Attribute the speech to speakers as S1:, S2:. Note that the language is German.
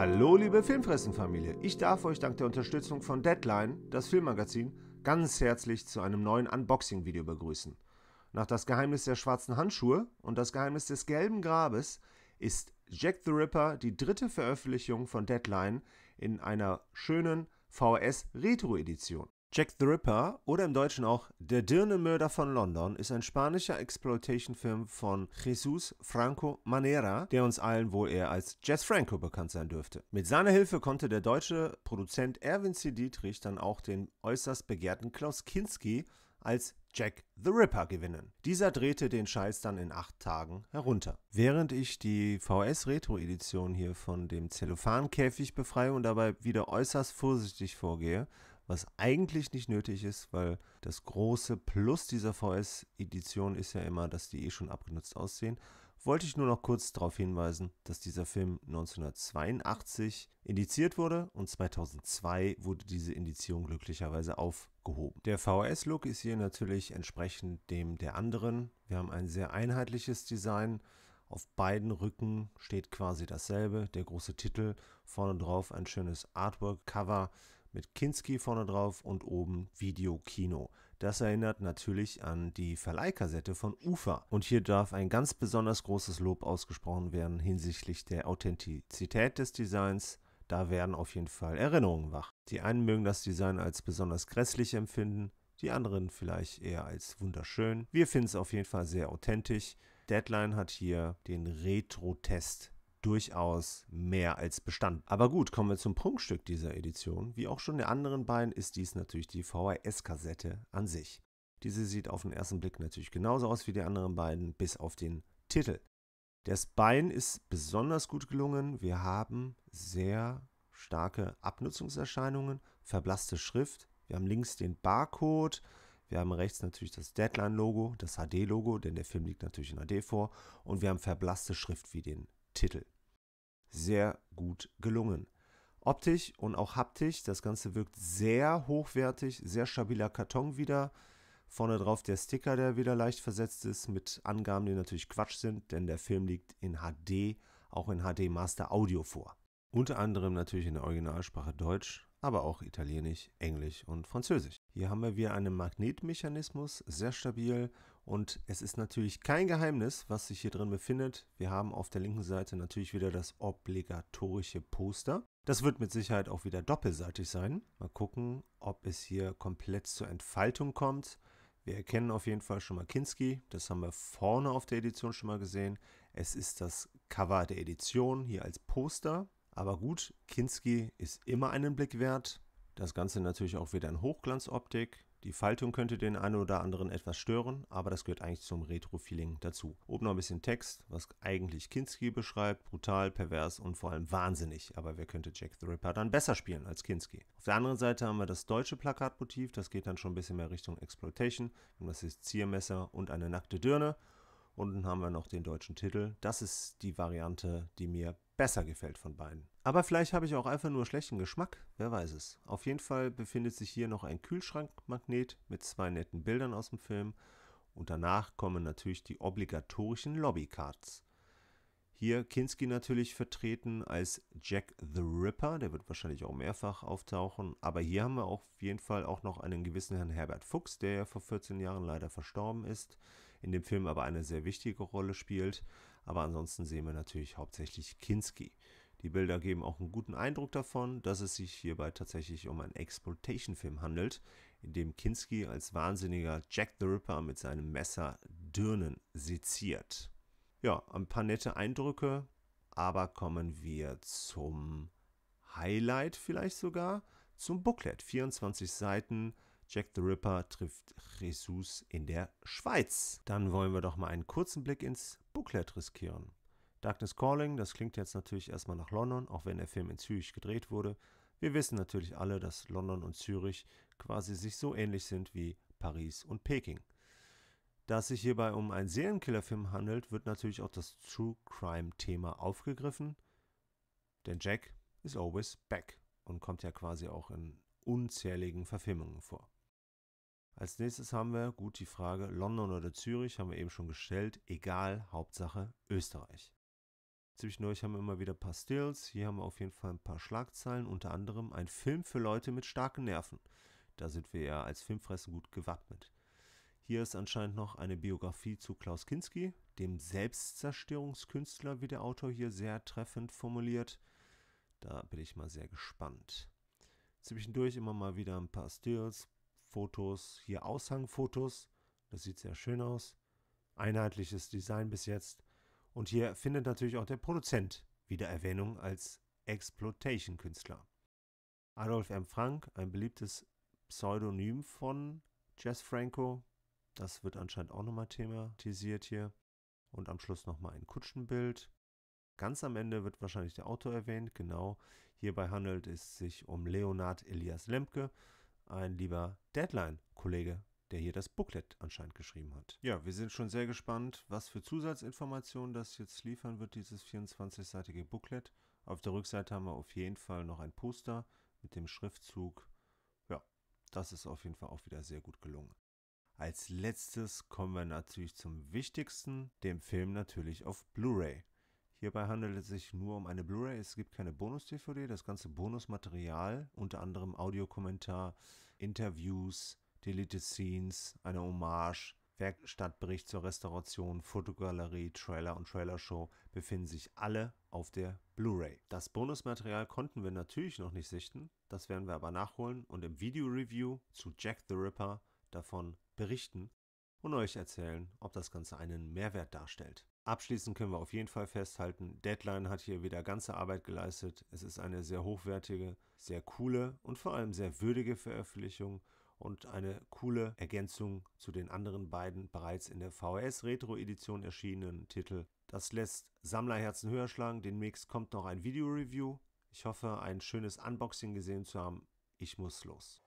S1: Hallo liebe Filmfressenfamilie, ich darf euch dank der Unterstützung von Deadline, das Filmmagazin, ganz herzlich zu einem neuen Unboxing-Video begrüßen. Nach das Geheimnis der schwarzen Handschuhe und das Geheimnis des gelben Grabes ist Jack the Ripper die dritte Veröffentlichung von Deadline in einer schönen VS Retro-Edition. Jack the Ripper oder im Deutschen auch Der Dirnemörder von London ist ein spanischer Exploitation-Film von Jesus Franco Manera, der uns allen wohl eher als Jess Franco bekannt sein dürfte. Mit seiner Hilfe konnte der deutsche Produzent Erwin C. Dietrich dann auch den äußerst begehrten Klaus Kinski als Jack the Ripper gewinnen. Dieser drehte den Scheiß dann in acht Tagen herunter. Während ich die VS-Retro-Edition hier von dem Zellophan-Käfig befreie und dabei wieder äußerst vorsichtig vorgehe, was eigentlich nicht nötig ist, weil das große Plus dieser VS-Edition ist ja immer, dass die eh schon abgenutzt aussehen. Wollte ich nur noch kurz darauf hinweisen, dass dieser Film 1982 indiziert wurde und 2002 wurde diese Indizierung glücklicherweise aufgehoben. Der VS-Look ist hier natürlich entsprechend dem der anderen. Wir haben ein sehr einheitliches Design. Auf beiden Rücken steht quasi dasselbe, der große Titel, vorne drauf ein schönes Artwork-Cover mit Kinski vorne drauf und oben Video Kino. Das erinnert natürlich an die Verleihkassette von UFA. Und hier darf ein ganz besonders großes Lob ausgesprochen werden hinsichtlich der Authentizität des Designs. Da werden auf jeden Fall Erinnerungen wach. Die einen mögen das Design als besonders grässlich empfinden, die anderen vielleicht eher als wunderschön. Wir finden es auf jeden Fall sehr authentisch. Deadline hat hier den Retro-Test durchaus mehr als Bestand. Aber gut, kommen wir zum Prunkstück dieser Edition. Wie auch schon der anderen beiden ist dies natürlich die VHS-Kassette an sich. Diese sieht auf den ersten Blick natürlich genauso aus wie die anderen beiden, bis auf den Titel. Der Spine ist besonders gut gelungen. Wir haben sehr starke Abnutzungserscheinungen, verblasste Schrift. Wir haben links den Barcode. Wir haben rechts natürlich das Deadline-Logo, das HD-Logo, denn der Film liegt natürlich in HD vor. Und wir haben verblasste Schrift wie den Titel. Sehr gut gelungen. Optisch und auch haptisch, das Ganze wirkt sehr hochwertig, sehr stabiler Karton wieder. Vorne drauf der Sticker, der wieder leicht versetzt ist, mit Angaben, die natürlich Quatsch sind, denn der Film liegt in HD, auch in HD Master Audio vor. Unter anderem natürlich in der Originalsprache Deutsch, aber auch Italienisch, Englisch und Französisch. Hier haben wir wieder einen Magnetmechanismus, sehr stabil, und es ist natürlich kein Geheimnis, was sich hier drin befindet. Wir haben auf der linken Seite natürlich wieder das obligatorische Poster. Das wird mit Sicherheit auch wieder doppelseitig sein. Mal gucken, ob es hier komplett zur Entfaltung kommt. Wir erkennen auf jeden Fall schon mal Kinski. Das haben wir vorne auf der Edition schon mal gesehen. Es ist das Cover der Edition hier als Poster. Aber gut, Kinski ist immer einen Blick wert. Das Ganze natürlich auch wieder in Hochglanzoptik. Die Faltung könnte den einen oder anderen etwas stören, aber das gehört eigentlich zum Retro-Feeling dazu. Oben noch ein bisschen Text, was eigentlich Kinski beschreibt, brutal, pervers und vor allem wahnsinnig. Aber wer könnte Jack the Ripper dann besser spielen als Kinski? Auf der anderen Seite haben wir das deutsche Plakatmotiv, das geht dann schon ein bisschen mehr Richtung Exploitation. Und das ist Ziermesser und eine nackte Dirne. Unten haben wir noch den deutschen Titel. Das ist die Variante, die mir besser gefällt von beiden. Aber vielleicht habe ich auch einfach nur schlechten Geschmack, wer weiß es. Auf jeden Fall befindet sich hier noch ein Kühlschrankmagnet mit zwei netten Bildern aus dem Film und danach kommen natürlich die obligatorischen Lobbycards. Hier Kinski natürlich vertreten als Jack the Ripper, der wird wahrscheinlich auch mehrfach auftauchen, aber hier haben wir auf jeden Fall auch noch einen gewissen Herrn Herbert Fuchs, der ja vor 14 Jahren leider verstorben ist in dem Film aber eine sehr wichtige Rolle spielt. Aber ansonsten sehen wir natürlich hauptsächlich Kinski. Die Bilder geben auch einen guten Eindruck davon, dass es sich hierbei tatsächlich um einen Exploitation-Film handelt, in dem Kinski als wahnsinniger Jack the Ripper mit seinem Messer Dirnen seziert. Ja, ein paar nette Eindrücke, aber kommen wir zum Highlight vielleicht sogar, zum Booklet. 24 Seiten, Jack the Ripper trifft Jesus in der Schweiz. Dann wollen wir doch mal einen kurzen Blick ins Booklet riskieren. Darkness Calling, das klingt jetzt natürlich erstmal nach London, auch wenn der Film in Zürich gedreht wurde. Wir wissen natürlich alle, dass London und Zürich quasi sich so ähnlich sind wie Paris und Peking. Da es sich hierbei um einen Serienkillerfilm handelt, wird natürlich auch das True Crime-Thema aufgegriffen, denn Jack is always back und kommt ja quasi auch in unzähligen Verfilmungen vor. Als nächstes haben wir, gut, die Frage London oder Zürich haben wir eben schon gestellt. Egal, Hauptsache Österreich. Zwischendurch haben wir immer wieder ein paar Stills. Hier haben wir auf jeden Fall ein paar Schlagzeilen. Unter anderem ein Film für Leute mit starken Nerven. Da sind wir ja als Filmfressen gut gewappnet. Hier ist anscheinend noch eine Biografie zu Klaus Kinski, dem Selbstzerstörungskünstler, wie der Autor hier sehr treffend formuliert. Da bin ich mal sehr gespannt. Zwischendurch immer mal wieder ein paar Stills, Fotos, hier Aushangfotos. Das sieht sehr schön aus. Einheitliches Design bis jetzt. Und hier findet natürlich auch der Produzent wieder Erwähnung als Exploitation-Künstler. Adolf M. Frank, ein beliebtes Pseudonym von Jess Franco. Das wird anscheinend auch nochmal thematisiert hier. Und am Schluss nochmal ein Kutschenbild. Ganz am Ende wird wahrscheinlich der Autor erwähnt, genau. Hierbei handelt es sich um Leonard Elias Lemke, ein lieber Deadline-Kollege, der hier das Booklet anscheinend geschrieben hat. Ja, wir sind schon sehr gespannt, was für Zusatzinformationen das jetzt liefern wird, dieses 24-seitige Booklet. Auf der Rückseite haben wir auf jeden Fall noch ein Poster mit dem Schriftzug. Ja, das ist auf jeden Fall auch wieder sehr gut gelungen. Als letztes kommen wir natürlich zum Wichtigsten, dem Film natürlich auf Blu-ray. Hierbei handelt es sich nur um eine Blu-ray, es gibt keine Bonus-DVD. Das ganze Bonusmaterial, unter anderem Audiokommentar, Interviews, Deleted Scenes, eine Hommage, Werkstattbericht zur Restauration, Fotogalerie, Trailer und Trailershow befinden sich alle auf der Blu-ray. Das Bonusmaterial konnten wir natürlich noch nicht sichten, das werden wir aber nachholen und im Video-Review zu Jack the Ripper davon berichten und euch erzählen, ob das Ganze einen Mehrwert darstellt. Abschließend können wir auf jeden Fall festhalten, Deadline hat hier wieder ganze Arbeit geleistet. Es ist eine sehr hochwertige, sehr coole und vor allem sehr würdige Veröffentlichung und eine coole Ergänzung zu den anderen beiden bereits in der VHS Retro Edition erschienenen Titel. Das lässt Sammlerherzen höher schlagen. Den Mix kommt noch ein Video Review. Ich hoffe, ein schönes Unboxing gesehen zu haben. Ich muss los.